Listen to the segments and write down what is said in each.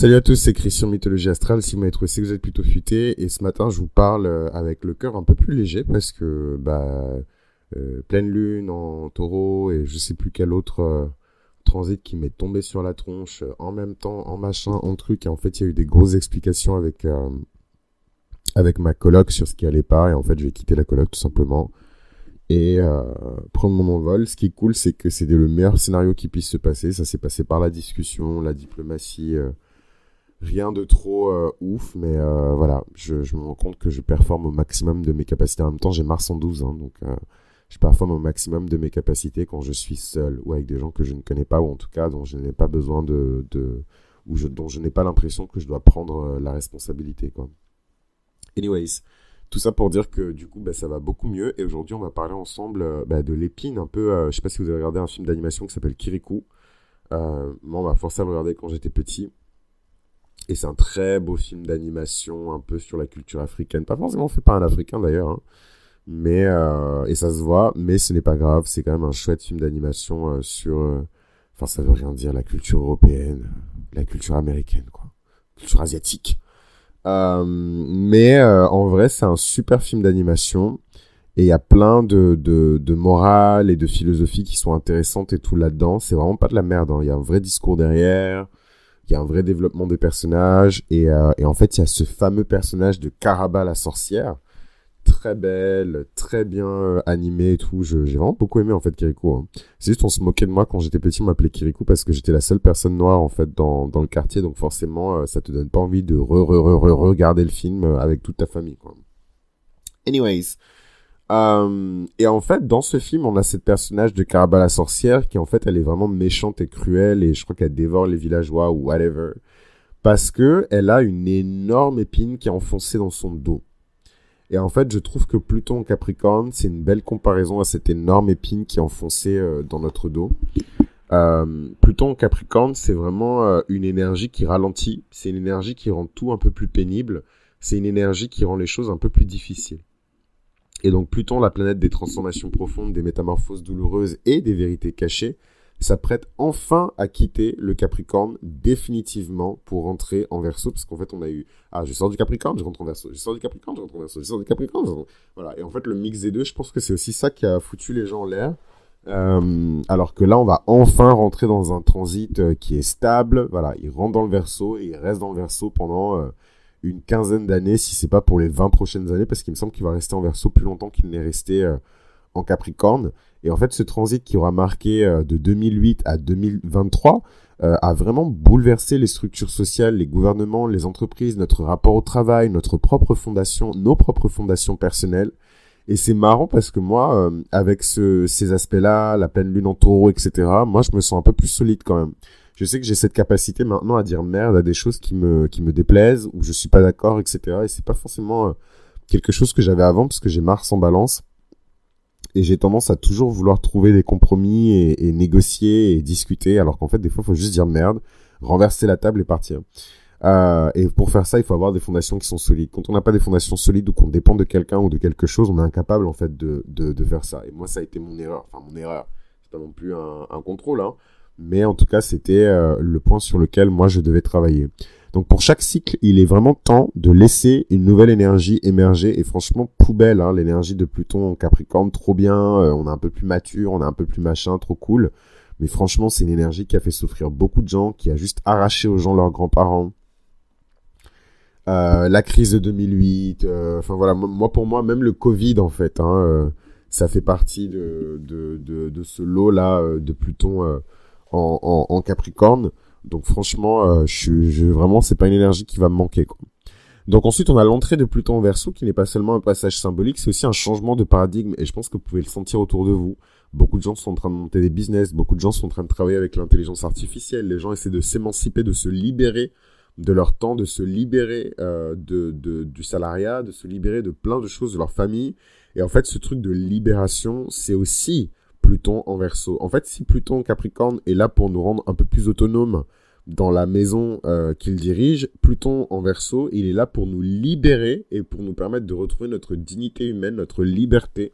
Salut à tous, c'est Christian Mythologie Astrale. Si vous m'avez trouvé, c'est que vous êtes plutôt futé. Et ce matin, je vous parle euh, avec le cœur un peu plus léger parce que bah, euh, pleine lune en taureau et je sais plus quel autre euh, transit qui m'est tombé sur la tronche en même temps, en machin, en truc. Et en fait, il y a eu des grosses explications avec, avec ma coloc sur ce qui allait pas. Et en fait, je vais quitter la coloc tout simplement et prendre mon envol. Ce qui est cool, c'est que c'est le meilleur scénario qui puisse se passer. Ça s'est passé par la discussion, la diplomatie rien de trop euh, ouf, mais euh, voilà, je, me rends compte que je performe au maximum de mes capacités. En même temps, j'ai Mars 112, hein, donc euh, je performe au maximum de mes capacités quand je suis seul ou avec des gens que je ne connais pas, ou en tout cas dont je n'ai pas besoin de. de ou je, dont je n'ai pas l'impression que je dois prendre la responsabilité, quoi. Anyways, tout ça pour dire que du coup, bah, ça va beaucoup mieux. Et aujourd'hui, on va parler ensemble bah, de l'épine un peu. je sais pas si vous avez regardé un film d'animation qui s'appelle Kirikou. moi, on m'a forcé à le regarder quand j'étais petit. Et c'est un très beau film d'animation, un peu sur la culture africaine. Pas forcément fait par un Africain d'ailleurs, hein. mais euh, et ça se voit. Mais ce n'est pas grave. C'est quand même un chouette film d'animation euh, sur. Euh, enfin, ça veut rien dire la culture européenne, la culture américaine, quoi, culture asiatique. Euh, mais en vrai, c'est un super film d'animation. Et il y a plein de, de, de et de philosophie qui sont intéressantes et tout là-dedans. C'est vraiment pas de la merde. Hein. Il y a un vrai discours derrière il y a un vrai développement des personnages euh, et, en fait il y a ce fameux personnage de Caraba la sorcière très belle très bien euh, animée et tout j'ai vraiment beaucoup aimé en fait Kirikou hein. c'est juste on se moquait de moi quand j'étais petit on m'appelait Kirikou parce que j'étais la seule personne noire en fait dans, le quartier donc forcément euh, ça te donne pas envie de re, regarder le film avec toute ta famille quoi anyways euh, et en fait, dans ce film, on a cette personnage de Caraba la sorcière qui, en fait, elle est vraiment méchante et cruelle et je crois qu'elle dévore les villageois ou whatever. Parce que elle a une énorme épine qui est enfoncée dans son dos. Et en fait, je trouve que Pluton Capricorne, c'est une belle comparaison à cette énorme épine qui est enfoncée euh, dans notre dos. Euh, Pluton Capricorne, c'est vraiment une énergie qui ralentit, c'est une énergie qui rend tout un peu plus pénible, c'est une énergie qui rend les choses un peu plus difficiles. Et donc Pluton, la planète des transformations profondes, des métamorphoses douloureuses et des vérités cachées, s'apprête enfin à quitter le Capricorne définitivement pour rentrer en Verseau, parce qu'en fait on a eu ah je sors du Capricorne, je rentre en verso. je sors du Capricorne, je rentre en verso. je sors du Capricorne, voilà. Et en fait le mix des deux, je pense que c'est aussi ça qui a foutu les gens en l'air. Euh, alors que là, on va enfin rentrer dans un transit euh, qui est stable. Voilà, il rentre dans le verso et il reste dans le verso pendant euh, une quinzaine d'années, si c'est pas pour les 20 prochaines années, parce qu'il me semble qu'il va rester en verso plus longtemps qu'il n'est resté euh, en Capricorne. Et en fait, ce transit qui aura marqué euh, de 2008 à 2023 euh, a vraiment bouleversé les structures sociales, les gouvernements, les entreprises, notre rapport au travail, notre propre fondation, nos propres fondations personnelles. Et c'est marrant parce que moi, avec ces aspects-là, la pleine lune en taureau, etc., moi, je me sens un peu plus solide quand même je sais que j'ai cette capacité maintenant à dire merde à des choses qui me, qui me déplaisent, ou je suis pas d'accord, etc. Et c'est pas forcément euh, quelque chose que j'avais avant, parce que j'ai Mars en balance. Et j'ai tendance à toujours vouloir trouver des compromis et, et négocier et discuter, alors qu'en fait, des fois, il faut juste dire merde, renverser la table et partir. Euh, et pour faire ça, il faut avoir des fondations qui sont solides. Quand on n'a pas des fondations solides ou qu'on dépend de quelqu'un ou de quelque chose, on est incapable en fait de, de, de, faire ça. Et moi, ça a été mon erreur. Enfin, mon erreur. C'est pas non plus un, un contrôle, hein mais en tout cas, c'était euh, le point sur lequel moi je devais travailler. Donc pour chaque cycle, il est vraiment temps de laisser une nouvelle énergie émerger. Et franchement, poubelle, hein, l'énergie de Pluton en Capricorne, trop bien, euh, on est un peu plus mature, on est un peu plus machin, trop cool. Mais franchement, c'est une énergie qui a fait souffrir beaucoup de gens, qui a juste arraché aux gens leurs grands-parents. Euh, la crise de 2008, euh, enfin voilà, moi pour moi, même le Covid en fait, hein, ça fait partie de, de, de, de ce lot-là de Pluton en, Capricorne. Donc franchement, euh, je, je, vraiment, c'est pas une énergie qui va me manquer. Donc ensuite, on a l'entrée de Pluton en Verseau, qui n'est pas seulement un passage symbolique, c'est aussi un changement de paradigme. Et je pense que vous pouvez le sentir autour de vous. Beaucoup de gens sont en train de monter des business, beaucoup de gens sont en train de travailler avec l'intelligence artificielle. Les gens essaient de s'émanciper, de se libérer de leur temps, de se libérer euh, de, du salariat, de se libérer de plein de choses de leur famille. Et en fait, ce truc de libération, c'est aussi Pluton en verso. En fait, si Pluton en Capricorne est là pour nous rendre un peu plus autonomes dans la maison euh, qu'il dirige, Pluton en verso, il est là pour nous libérer et pour nous permettre de retrouver notre dignité humaine, notre liberté,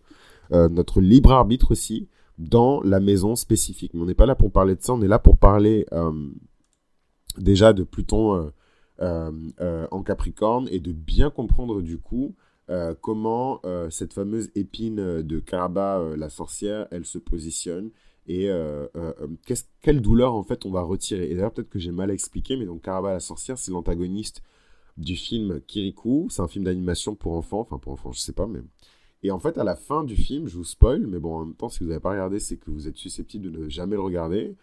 euh, notre libre arbitre aussi, dans la maison spécifique. Mais on n'est pas là pour parler de ça, on est là pour parler euh, déjà de Pluton en Capricorne et de bien comprendre du coup euh, comment euh, cette fameuse épine euh, de Karaba, la sorcière, elle se positionne et quelle douleur en fait on va retirer. Et d'ailleurs peut-être que j'ai mal expliqué, mais donc Karaba, la sorcière, c'est l'antagoniste du film Kirikou. C'est un film d'animation pour enfants, enfin pour enfants, je sais pas, mais... Et en fait, à la fin du film, je vous spoil, mais bon, en même temps, si vous n'avez pas regardé, c'est que vous êtes susceptible de ne jamais le regarder.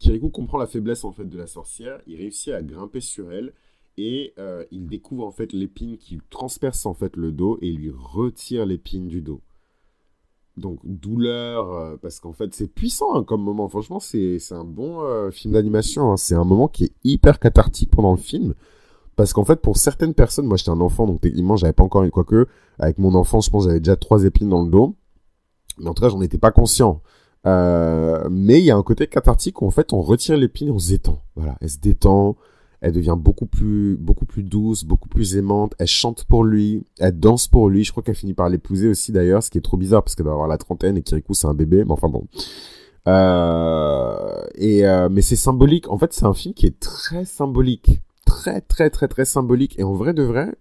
Kirikou comprend la faiblesse en fait de la sorcière, il réussit à grimper sur elle, et euh, il découvre en fait l'épine qui transperce en fait le dos et lui retire l'épine du dos. Donc douleur, euh, parce qu'en fait c'est puissant hein, comme moment, franchement c'est un bon euh, film d'animation, hein. c'est un moment qui est hyper cathartique pendant le film, parce qu'en fait pour certaines personnes, moi j'étais un enfant donc techniquement j'avais pas encore une quoique, avec mon enfant je pense j'avais déjà trois épines dans le dos, mais en tout cas j'en étais pas conscient. mais il y a un côté cathartique où en fait on retire l'épine, on se détend, voilà, elle se détend, elle devient beaucoup plus, beaucoup plus douce, beaucoup plus aimante. Elle chante pour lui, elle danse pour lui. Je crois qu'elle finit par l'épouser aussi d'ailleurs, ce qui est trop bizarre parce qu'elle doit avoir la trentaine et Kirikou c'est un bébé. Mais enfin bon. Euh, et euh, mais c'est symbolique. En fait, c'est un film qui est très symbolique, très très très très symbolique. Et en vrai de vrai,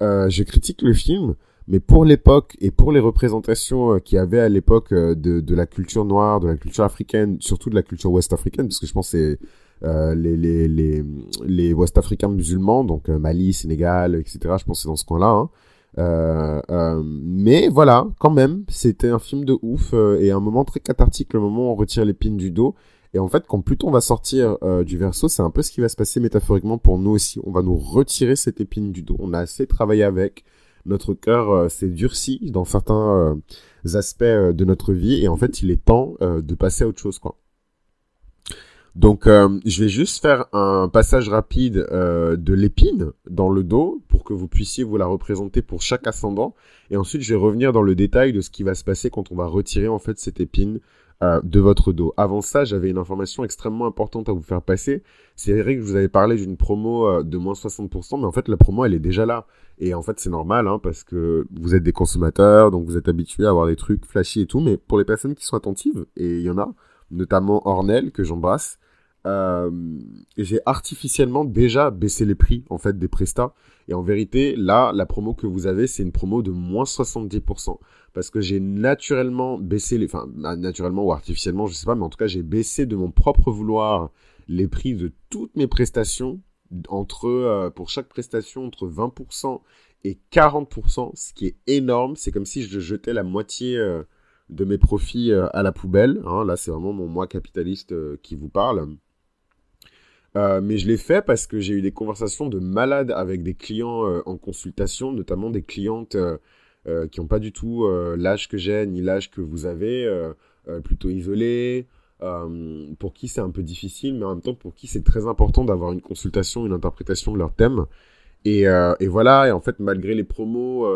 euh, je critique le film, mais pour l'époque et pour les représentations qu'il y avait à l'époque de, la culture noire, de la culture africaine, surtout de la culture ouest africaine, parce que je pense c'est euh, les, les, les, les Africains musulmans, donc euh, Mali, Sénégal, etc. Je pensais dans ce coin-là. Hein. Euh, mais voilà, quand même, c'était un film de ouf et un moment très cathartique, le moment où on retire l'épine du dos. Et en fait, quand Pluton va sortir du verso, c'est un peu ce qui va se passer métaphoriquement pour nous aussi. On va nous retirer cette épine du dos. On a assez travaillé avec notre cœur s'est durci dans certains aspects de notre vie et en fait il est temps de passer à autre chose quoi. Donc, euh, je vais juste faire un passage rapide euh, de l'épine dans le dos pour que vous puissiez vous la représenter pour chaque ascendant. Et ensuite, je vais revenir dans le détail de ce qui va se passer quand on va retirer en fait cette épine euh, de votre dos. Avant ça, j'avais une information extrêmement importante à vous faire passer. C'est vrai que je vous avais parlé d'une promo de moins 60%, mais en fait, la promo, elle est déjà là. Et en fait, c'est normal, hein, parce que vous êtes des consommateurs, donc vous êtes habitués à avoir des trucs flashy et tout. Mais pour les personnes qui sont attentives, et il y en a, notamment Ornel, que j'embrasse, euh, j'ai artificiellement déjà baissé les prix en fait des prestats. Et en vérité, là, la promo que vous avez, c'est une promo de moins 70%. Parce que j'ai naturellement baissé les. Enfin, naturellement ou artificiellement, je sais pas, mais en tout cas, j'ai baissé de mon propre vouloir les prix de toutes mes prestations. Entre, euh, pour chaque prestation, entre 20% et 40%, ce qui est énorme. C'est comme si je jetais la moitié euh, de mes profits à la poubelle. Hein. là, c'est vraiment mon moi capitaliste qui vous parle. Euh, mais je l'ai fait parce que j'ai eu des conversations de malades avec des clients euh, en consultation, notamment des clientes euh, qui n'ont pas du tout l'âge que j'ai ni l'âge que vous avez, plutôt isolées, pour qui c'est un peu difficile, mais en même temps pour qui c'est très important d'avoir une consultation, une interprétation de leur thème. Et, voilà, et en fait, malgré les promos,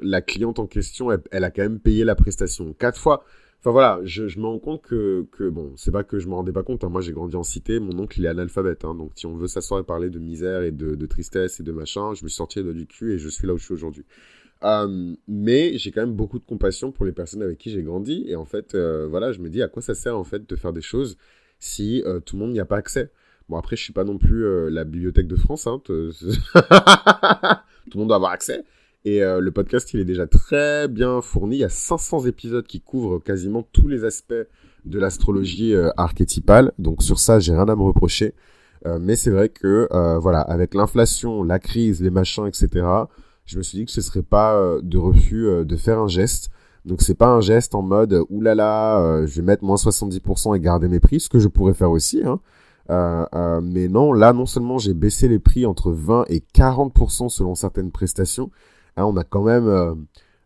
la cliente en question, elle, elle a quand même payé la prestation quatre fois. Enfin voilà, je, me rends compte que, bon, c'est pas que je me rendais pas compte. Hein. moi, j'ai grandi en cité. Mon oncle, il est analphabète. Hein. donc, si on veut s'asseoir et parler de misère et de, tristesse et de machin, je me suis sorti du cul et je suis là où je suis aujourd'hui. mais j'ai quand même beaucoup de compassion pour les personnes avec qui j'ai grandi. Et en fait, euh, voilà, je me dis à quoi ça sert en fait de faire des choses si euh, tout le monde n'y a pas accès. Bon, après, je suis pas non plus euh, la bibliothèque de France. Hein, tout le monde doit avoir accès. Et euh, le podcast, il est déjà très bien fourni. Il y a 500 épisodes qui couvrent quasiment tous les aspects de l'astrologie euh, archétypale. Donc sur ça, j'ai rien à me reprocher. Euh, mais c'est vrai que, voilà, avec l'inflation, la crise, les machins, etc., je me suis dit que ce serait pas de refus de faire un geste. Donc c'est pas un geste en mode oulala, je vais mettre moins 70% et garder mes prix, ce que je pourrais faire aussi. Hein. euh, mais non, là, non seulement j'ai baissé les prix entre 20 et 40% selon certaines prestations, Hein, on a quand même euh,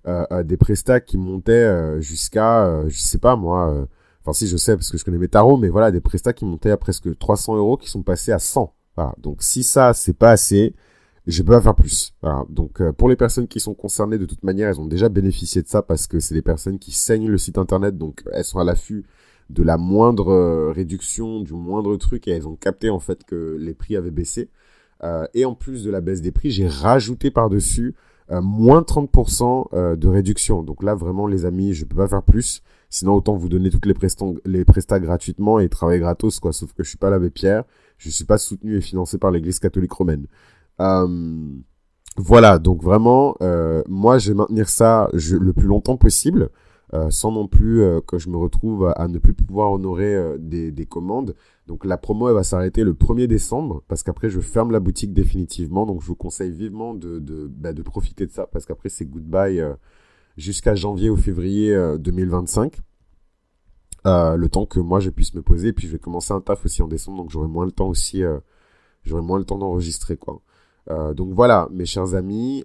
euh, euh, des prestats qui montaient jusqu'à, je sais pas moi, enfin si je sais parce que je connais mes tarots, mais voilà, des prestats qui montaient à presque 300 euros qui sont passés à 100. Voilà. Donc si ça c'est pas assez, je peux pas faire plus. Voilà. Donc pour les personnes qui sont concernées, de toute manière, elles ont déjà bénéficié de ça parce que c'est des personnes qui saignent le site internet, donc elles sont à l'affût de la moindre réduction, du moindre truc, et elles ont capté en fait que les prix avaient baissé. Euh, et en plus de la baisse des prix, j'ai rajouté par-dessus euh, moins 30% euh, de réduction. Donc là, vraiment, les amis, je peux pas faire plus. Sinon, autant vous donner toutes les prestats, les gratuitement et travailler gratos, quoi. Sauf que je suis pas l'abbé Pierre. Je ne suis pas soutenu et financé par l'église catholique romaine. Euh, voilà. Donc vraiment, moi, je vais maintenir ça le plus longtemps possible. Euh, sans non plus euh, que je me retrouve à ne plus pouvoir honorer euh, des, commandes. Donc la promo elle va s'arrêter le 1er décembre parce qu'après je ferme la boutique définitivement. Donc je vous conseille vivement de, bah, profiter de ça parce qu'après c'est goodbye jusqu'à janvier ou février 2025. le temps que moi je puisse me poser puis je vais commencer un taf aussi en décembre donc j'aurai moins le temps aussi j'aurai moins le temps d'enregistrer quoi. donc voilà mes chers amis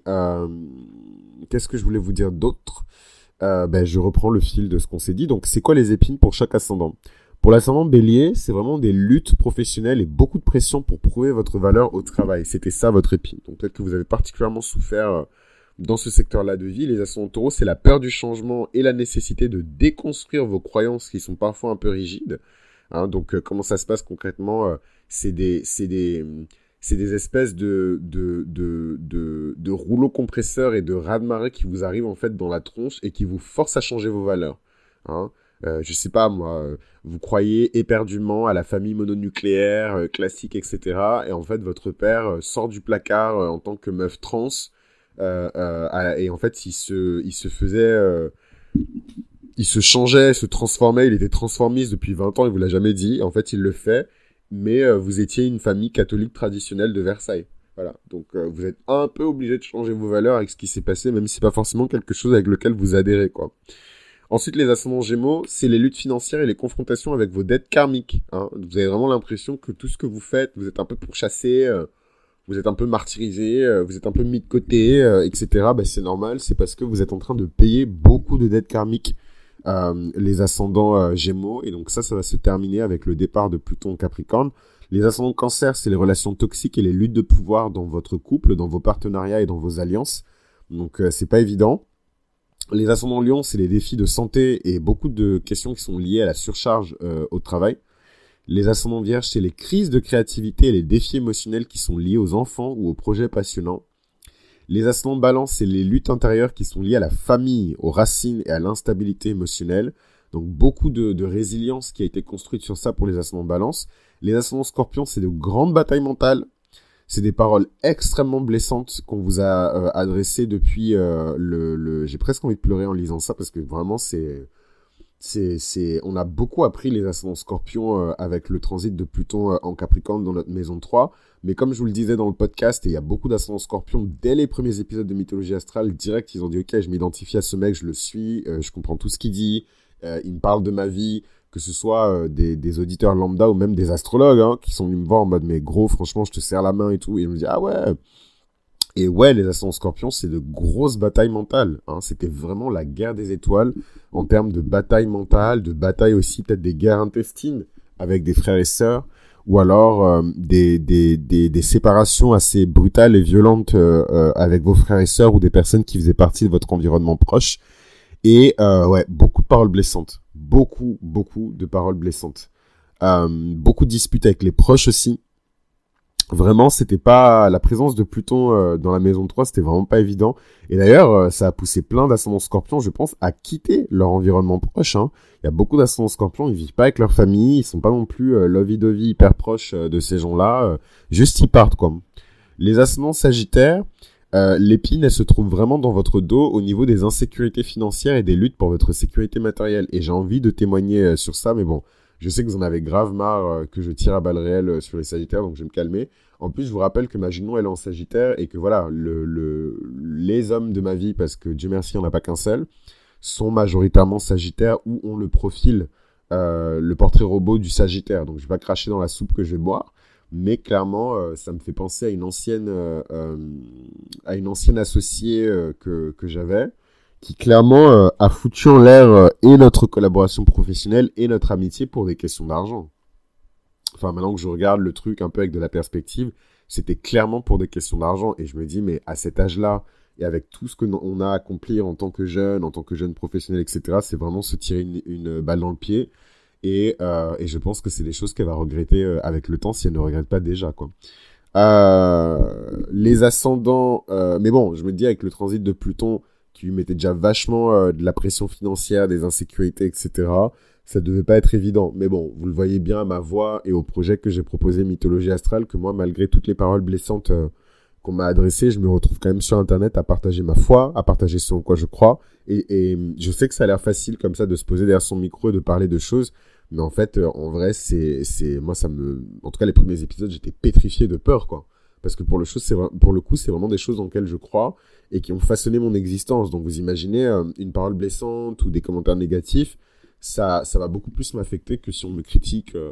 qu'est-ce que je voulais vous dire d'autre euh, ben, je reprends le fil de ce qu'on s'est dit. Donc, c'est quoi les épines pour chaque ascendant Pour l'ascendant bélier, c'est vraiment des luttes professionnelles et beaucoup de pression pour prouver votre valeur au travail. C'était ça votre épine. Donc, peut-être que vous avez particulièrement souffert euh, dans ce secteur-là de vie. Les ascendants taureaux, c'est la peur du changement et la nécessité de déconstruire vos croyances qui sont parfois un peu rigides. Hein, donc, euh, comment ça se passe concrètement euh, C'est des, c'est des, hum, c'est des espèces de, de, de, de, rouleaux compresseurs et de raz-de-marée qui vous arrivent en fait dans la tronche et qui vous forcent à changer vos valeurs. Hein. Euh, je sais pas moi, euh, vous croyez éperdument à la famille mononucléaire euh, classique, etc. Et en fait, votre père sort du placard en tant que meuf trans et en fait, il se, il se faisait, il se changeait, se transformait. Il était transformiste depuis 20 ans, il vous l'a jamais dit. En fait, il le fait mais euh, vous étiez une famille catholique traditionnelle de Versailles. Voilà, donc euh, vous êtes un peu obligé de changer vos valeurs avec ce qui s'est passé, même si c'est pas forcément quelque chose avec lequel vous adhérez, quoi. Ensuite, les ascendants gémeaux, c'est les luttes financières et les confrontations avec vos dettes karmiques. Hein. Vous avez vraiment l'impression que tout ce que vous faites, vous êtes un peu pourchassé, euh, vous êtes un peu martyrisé, vous êtes un peu mis de côté, etc. Ben bah, c'est normal, c'est parce que vous êtes en train de payer beaucoup de dettes karmiques euh, les ascendants euh, Gémeaux. Et donc ça, ça va se terminer avec le départ de Pluton Capricorne. Les ascendants Cancer, c'est les relations toxiques et les luttes de pouvoir dans votre couple, dans vos partenariats et dans vos alliances. Donc euh, c'est pas évident. Les ascendants Lion, c'est les défis de santé et beaucoup de questions qui sont liées à la surcharge au travail. Les ascendants Vierge, c'est les crises de créativité et les défis émotionnels qui sont liés aux enfants ou aux projets passionnants. Les ascendants de balance, c'est les luttes intérieures qui sont liées à la famille, aux racines et à l'instabilité émotionnelle. Donc beaucoup de, résilience qui a été construite sur ça pour les ascendants de balance. Les ascendants scorpions, c'est de grandes batailles mentales. C'est des paroles extrêmement blessantes qu'on vous a euh, adressées depuis euh, le... J'ai presque envie de pleurer en lisant ça parce que vraiment c'est c'est, c'est on a beaucoup appris les ascendants scorpions euh, avec le transit de Pluton euh, en Capricorne dans notre maison 3. Mais comme je vous le disais dans le podcast, il y a beaucoup d'ascendants scorpions dès les premiers épisodes de Mythologie Astrale, direct, ils ont dit Ok, je m'identifie à ce mec, je le suis, euh, je comprends tout ce qu'il dit, il me parle de ma vie, que ce soit des, des, auditeurs lambda ou même des astrologues hein, qui sont venus me voir en mode Mais gros, franchement, je te serre la main et tout. Et ils me disent Ah ouais, et ouais, les Ascendants Scorpions, c'est de grosses batailles mentales. Hein. C'était vraiment la guerre des étoiles en termes de batailles mentales, de batailles aussi peut-être des guerres intestines avec des frères et sœurs, ou alors euh, des, des, séparations assez brutales et violentes euh, euh, avec vos frères et sœurs ou des personnes qui faisaient partie de votre environnement proche. Et ouais, beaucoup de paroles blessantes. Beaucoup, beaucoup de paroles blessantes. beaucoup de disputes avec les proches aussi vraiment c'était pas la présence de Pluton euh, dans la maison 3 c'était vraiment pas évident et d'ailleurs euh, ça a poussé plein d'ascendants scorpions je pense à quitter leur environnement proche hein. il y a beaucoup d'ascendants scorpions ils vivent pas avec leur famille ils sont pas non plus euh, lovey-dovey hyper proches euh, de ces gens là juste ils partent quoi les ascendants sagittaires l'épine elle se trouve vraiment dans votre dos au niveau des insécurités financières et des luttes pour votre sécurité matérielle et j'ai envie de témoigner sur ça mais bon je sais que vous en avez grave marre euh, que je tire à balles réelles euh, sur les Sagittaires, donc je vais me calmer. En plus, je vous rappelle que ma genou, elle est en Sagittaire et que voilà, les hommes de ma vie, parce que Dieu merci, on n'a pas qu'un seul, sont majoritairement Sagittaires ou ont le profil, euh, le portrait robot du Sagittaire. Donc je vais pas cracher dans la soupe que je vais boire, mais clairement, ça me fait penser à une ancienne, à une ancienne associée que, que j'avais qui clairement euh, a foutu en l'air euh, et notre collaboration professionnelle et notre amitié pour des questions d'argent. Enfin, maintenant que je regarde le truc un peu avec de la perspective, c'était clairement pour des questions d'argent. Et je me dis, mais à cet âge-là, et avec tout ce qu'on a à accomplir en tant que jeune, en tant que jeune professionnel, etc., c'est vraiment se tirer une, balle dans le pied. Et, euh, et je pense que c'est des choses qu'elle va regretter avec le temps si elle ne regrette pas déjà, quoi. les ascendants, mais bon, je me dis avec le transit de Pluton, qui lui déjà vachement euh, de la pression financière, des insécurités, etc. Ça devait pas être évident. Mais bon, vous le voyez bien à ma voix et au projet que j'ai proposé Mythologie Astrale, que moi, malgré toutes les paroles blessantes euh, qu'on m'a adressées, je me retrouve quand même sur Internet à partager ma foi, à partager ce en quoi je crois. Et, euh, je sais que ça a l'air facile comme ça de se poser derrière son micro de parler de choses. Mais en fait, en vrai, c'est, c'est, moi, ça me, en tout cas, les premiers épisodes, j'étais pétrifié de peur, quoi. Parce que pour le, pour le coup, c'est vraiment des choses dans lesquelles je crois et qui ont façonné mon existence. Donc vous imaginez euh, une parole blessante ou des commentaires négatifs, ça, va beaucoup plus m'affecter que si on me critique. Euh,